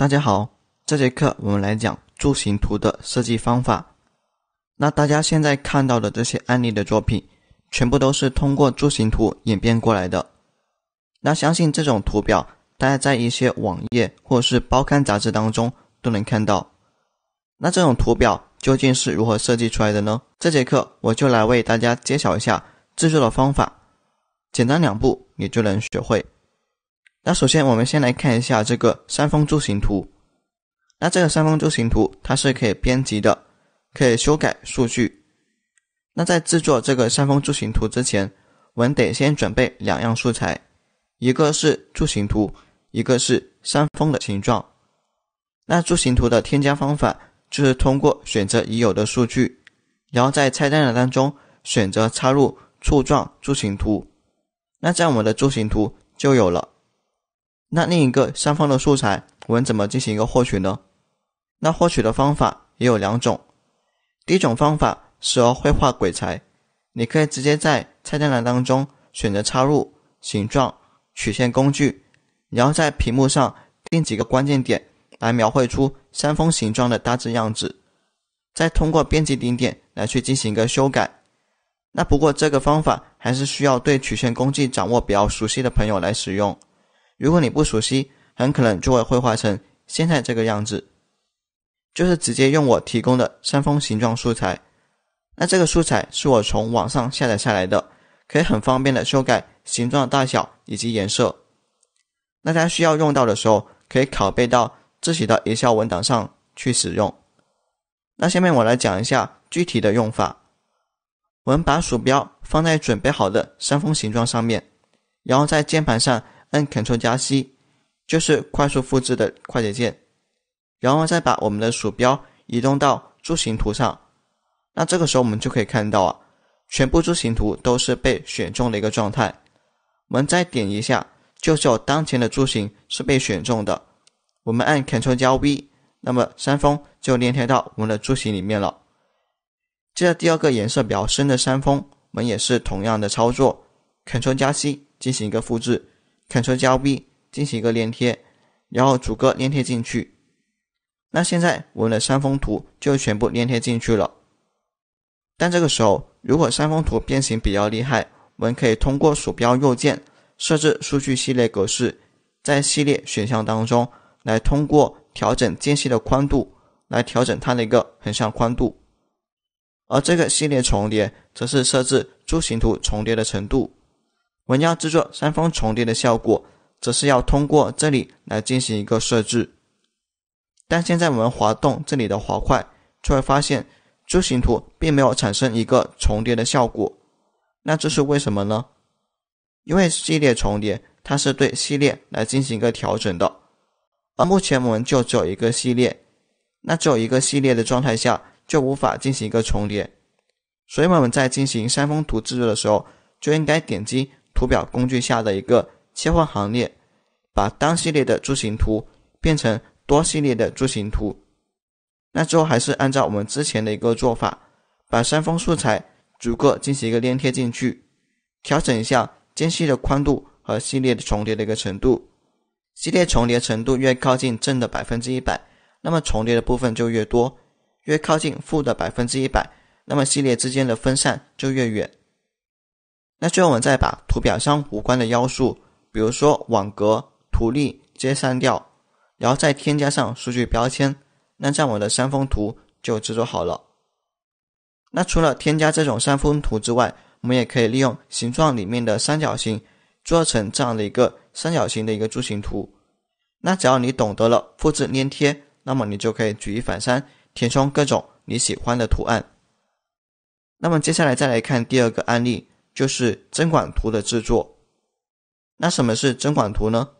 大家好，这节课我们来讲柱形图的设计方法。那大家现在看到的这些案例的作品，全部都是通过柱形图演变过来的。那相信这种图表，大家在一些网页或者是报刊杂志当中都能看到。那这种图表究竟是如何设计出来的呢？这节课我就来为大家揭晓一下制作的方法，简单两步你就能学会。那首先，我们先来看一下这个山峰柱形图。那这个山峰柱形图它是可以编辑的，可以修改数据。那在制作这个山峰柱形图之前，我们得先准备两样素材，一个是柱形图，一个是山峰的形状。那柱形图的添加方法就是通过选择已有的数据，然后在菜单栏当中选择插入柱状柱形图，那这样我们的柱形图就有了。那另一个三方的素材，我们怎么进行一个获取呢？那获取的方法也有两种。第一种方法是绘画鬼才，你可以直接在菜单栏当中选择插入形状曲线工具，然后在屏幕上定几个关键点，来描绘出山峰形状的大致样子，再通过编辑顶点来去进行一个修改。那不过这个方法还是需要对曲线工具掌握比较熟悉的朋友来使用。如果你不熟悉，很可能就会绘画成现在这个样子，就是直接用我提供的山峰形状素材。那这个素材是我从网上下载下来的，可以很方便的修改形状大小以及颜色。那家需要用到的时候，可以拷贝到自己的 Excel 文档上去使用。那下面我来讲一下具体的用法。我们把鼠标放在准备好的山峰形状上面，然后在键盘上。按 Ctrl 加 C，就是快速复制的快捷键，然后再把我们的鼠标移动到柱形图上，那这个时候我们就可以看到啊，全部柱形图都是被选中的一个状态。我们再点一下，就只有当前的柱形是被选中的。我们按 Ctrl 加 V，那么山峰就粘贴到我们的柱形里面了。接着第二个颜色比较深的山峰，我们也是同样的操作，Ctrl 加 C 进行一个复制。Ctrl 加 V 进行一个粘贴，然后逐个粘贴进去。那现在我们的山峰图就全部粘贴进去了。但这个时候，如果山峰图变形比较厉害，我们可以通过鼠标右键设置数据系列格式，在系列选项当中，来通过调整间隙的宽度来调整它的一个横向宽度。而这个系列重叠，则是设置柱形图重叠的程度。我们要制作三峰重叠的效果，则是要通过这里来进行一个设置。但现在我们滑动这里的滑块，就会发现柱形图并没有产生一个重叠的效果。那这是为什么呢？因为系列重叠它是对系列来进行一个调整的，而目前我们就只有一个系列，那只有一个系列的状态下就无法进行一个重叠。所以我们在进行三峰图制作的时候，就应该点击。图表工具下的一个切换行列，把单系列的柱形图变成多系列的柱形图。那之后还是按照我们之前的一个做法，把三方素材逐个进行一个粘贴进去，调整一下间隙的宽度和系列的重叠的一个程度。系列重叠程度越靠近正的百分之一百，那么重叠的部分就越多；越靠近负的百分之一百，那么系列之间的分散就越远。那最后我们再把图表上无关的要素，比如说网格、图例，直接删掉，然后再添加上数据标签。那这样我的山峰图就制作好了。那除了添加这种山峰图之外，我们也可以利用形状里面的三角形，做成这样的一个三角形的一个柱形图。那只要你懂得了复制粘贴，那么你就可以举一反三，填充各种你喜欢的图案。那么接下来再来看第二个案例。就是针管图的制作。那什么是针管图呢？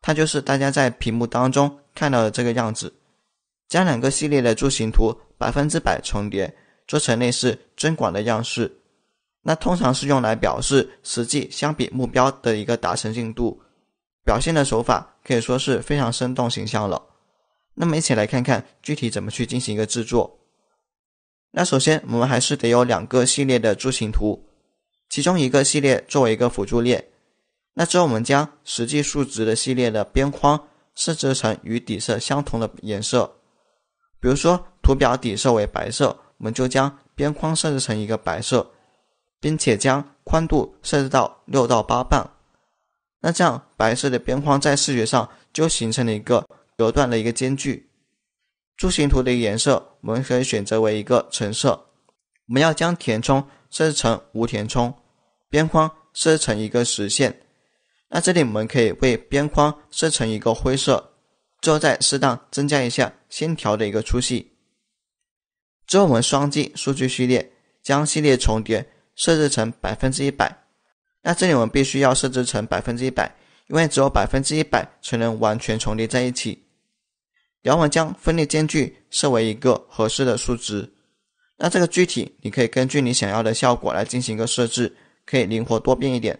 它就是大家在屏幕当中看到的这个样子，将两个系列的柱形图百分之百重叠，做成类似针管的样式。那通常是用来表示实际相比目标的一个达成进度，表现的手法可以说是非常生动形象了。那么一起来看看具体怎么去进行一个制作。那首先我们还是得有两个系列的柱形图。其中一个系列作为一个辅助列，那之后我们将实际数值的系列的边框设置成与底色相同的颜色，比如说图表底色为白色，我们就将边框设置成一个白色，并且将宽度设置到六到八磅。那这样白色的边框在视觉上就形成了一个隔断的一个间距。柱形图的颜色，我们可以选择为一个橙色。我们要将填充设置成无填充，边框设置成一个实线。那这里我们可以为边框设置成一个灰色，之后再适当增加一下线条的一个粗细。之后我们双击数据序列，将系列重叠设置成百分之一百。那这里我们必须要设置成百分之一百，因为只有百分之一百才能完全重叠在一起。然后我们将分裂间距设为一个合适的数值。那这个具体，你可以根据你想要的效果来进行一个设置，可以灵活多变一点。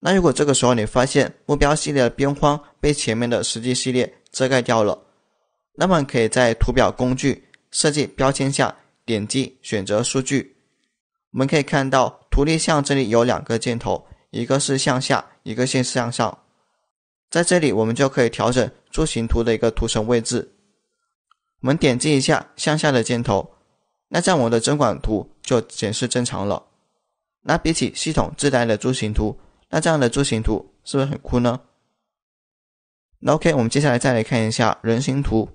那如果这个时候你发现目标系列的边框被前面的实际系列遮盖掉了，那么可以在图表工具设计标签下点击选择数据，我们可以看到图例项这里有两个箭头，一个是向下，一个是向上，在这里我们就可以调整柱形图的一个图层位置。我们点击一下向下的箭头。那这样我的针管图就显示正常了。那比起系统自带的柱形图，那这样的柱形图是不是很酷呢？OK，那我们接下来再来看一下人形图。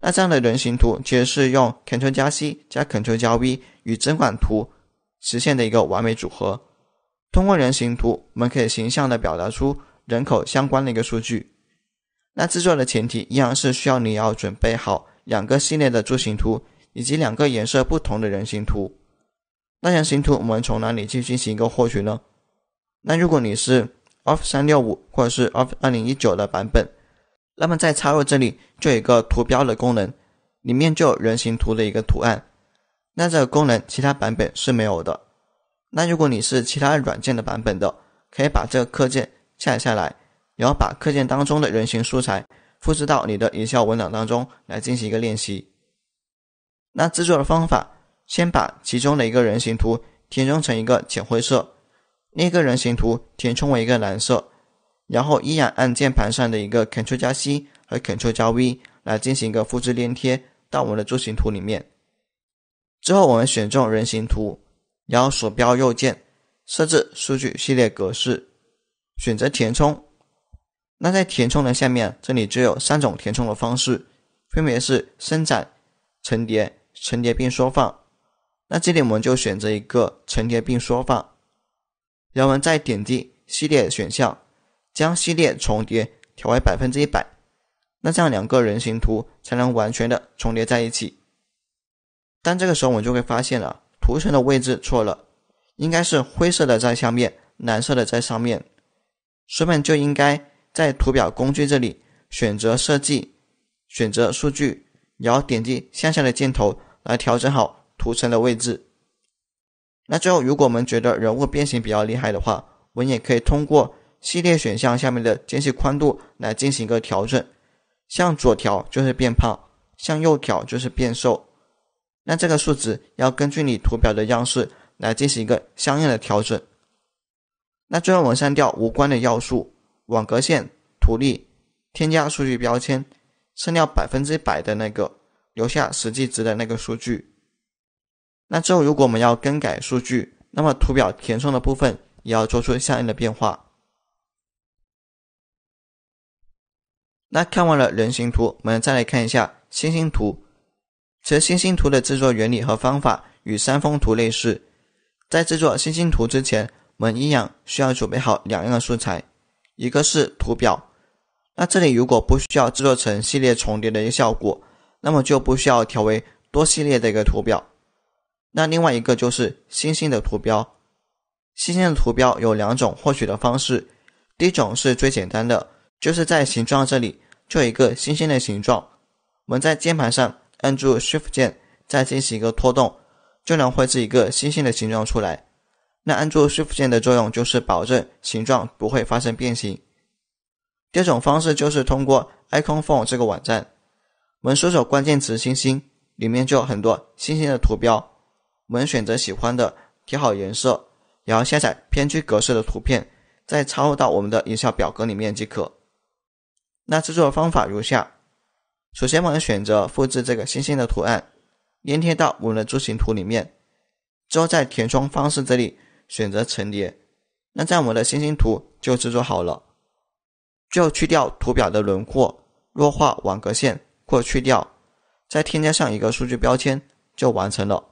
那这样的人形图其实是用 Ctrl 加 C 加 Ctrl 加 V 与针管图实现的一个完美组合。通过人形图，我们可以形象的表达出人口相关的一个数据。那制作的前提依然是需要你要准备好两个系列的柱形图。以及两个颜色不同的人形图，那人形图我们从哪里去进行一个获取呢？那如果你是 o f f 三六五或者是 o f f 二零一九的版本，那么在插入这里就有一个图标的功能，里面就有人形图的一个图案。那这个功能其他版本是没有的。那如果你是其他软件的版本的，可以把这个课件下载下来，然后把课件当中的人形素材复制到你的 Excel 文档当中来进行一个练习。那制作的方法，先把其中的一个人形图填充成一个浅灰色，另一个人形图填充为一个蓝色，然后依然按键盘上的一个 Ctrl 加 C 和 Ctrl 加 V 来进行一个复制粘贴到我们的柱形图里面。之后我们选中人形图，然后鼠标右键设置数据系列格式，选择填充。那在填充的下面，这里就有三种填充的方式，分别是伸展、层叠。重叠并缩放，那这里我们就选择一个层叠并缩放，然后我们再点击系列选项，将系列重叠调为百分之一百，那这样两个人形图才能完全的重叠在一起。但这个时候我们就会发现了，图层的位置错了，应该是灰色的在下面，蓝色的在上面。所以我们就应该在图表工具这里选择设计，选择数据，然后点击向下的箭头。来调整好图层的位置。那最后，如果我们觉得人物变形比较厉害的话，我们也可以通过系列选项下面的间隙宽度来进行一个调整。向左调就是变胖，向右调就是变瘦。那这个数值要根据你图表的样式来进行一个相应的调整。那最后，我们删掉无关的要素，网格线、图例、添加数据标签，删掉百分之百的那个。留下实际值的那个数据。那之后，如果我们要更改数据，那么图表填充的部分也要做出相应的变化。那看完了人形图，我们再来看一下星星图。其实星星图的制作原理和方法与山峰图类似。在制作星星图之前，我们一样需要准备好两样素材，一个是图表。那这里如果不需要制作成系列重叠的一个效果。那么就不需要调为多系列的一个图标。那另外一个就是星星的图标。星星的图标有两种获取的方式。第一种是最简单的，就是在形状这里做一个星星的形状。我们在键盘上按住 Shift 键，再进行一个拖动，就能绘制一个星星的形状出来。那按住 Shift 键的作用就是保证形状不会发生变形。第二种方式就是通过 Icon f o n e 这个网站。我们搜索关键词“星星”，里面就有很多星星的图标。我们选择喜欢的，贴好颜色，然后下载片区格式的图片，再插入到我们的营销表格里面即可。那制作方法如下：首先，我们选择复制这个星星的图案，粘贴到我们的柱形图里面。之后，在填充方式这里选择层叠。那这样我们的星星图就制作好了。最后，去掉图表的轮廓，弱化网格线。过去掉，再添加上一个数据标签就完成了。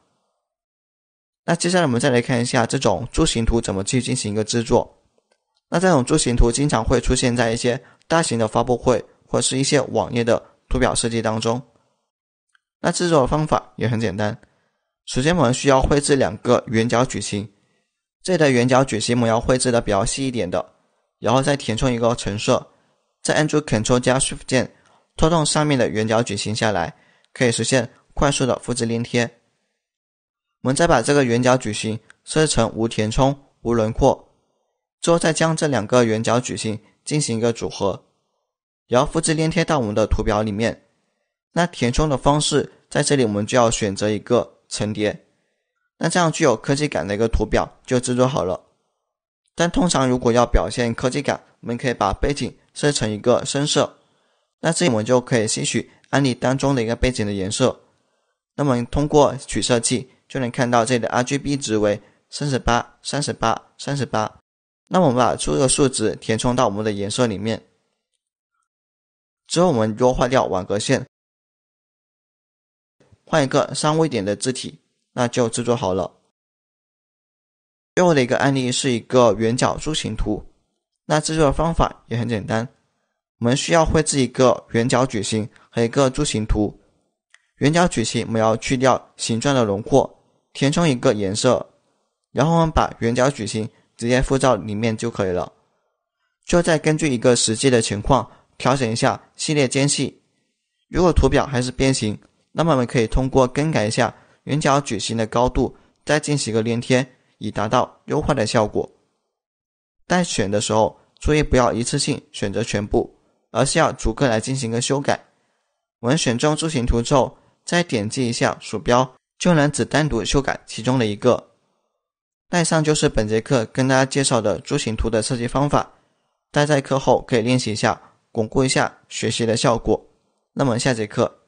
那接下来我们再来看一下这种柱形图怎么去进行一个制作。那这种柱形图经常会出现在一些大型的发布会或是一些网页的图表设计当中。那制作方法也很简单，首先我们需要绘制两个圆角矩形，这里的圆角矩形我们要绘制的比较细一点的，然后再填充一个橙色，再按住 Ctrl 加 Shift 键。拖动上面的圆角矩形下来，可以实现快速的复制粘贴。我们再把这个圆角矩形设置成无填充、无轮廓，之后再将这两个圆角矩形进行一个组合，然后复制粘贴到我们的图表里面。那填充的方式在这里我们就要选择一个层叠。那这样具有科技感的一个图表就制作好了。但通常如果要表现科技感，我们可以把背景设成一个深色。那这里我们就可以吸取案例当中的一个背景的颜色，那么通过取色器就能看到这里的 RGB 值为三十八、三十八、三十八。那么我们把这个数值填充到我们的颜色里面，之后我们优化掉网格线，换一个三维点的字体，那就制作好了。最后的一个案例是一个圆角柱形图，那制作的方法也很简单。我们需要绘制一个圆角矩形和一个柱形图。圆角矩形我们要去掉形状的轮廓，填充一个颜色，然后我们把圆角矩形直接附到里面就可以了。最后再根据一个实际的情况调整一下系列间隙。如果图表还是变形，那么我们可以通过更改一下圆角矩形的高度，再进行一个粘贴，以达到优化的效果。待选的时候注意不要一次性选择全部。而是要逐个来进行一个修改。我们选中柱形图之后，再点击一下鼠标，就能只单独修改其中的一个。以上就是本节课跟大家介绍的柱形图的设计方法。待在课后可以练习一下，巩固一下学习的效果。那么下节课。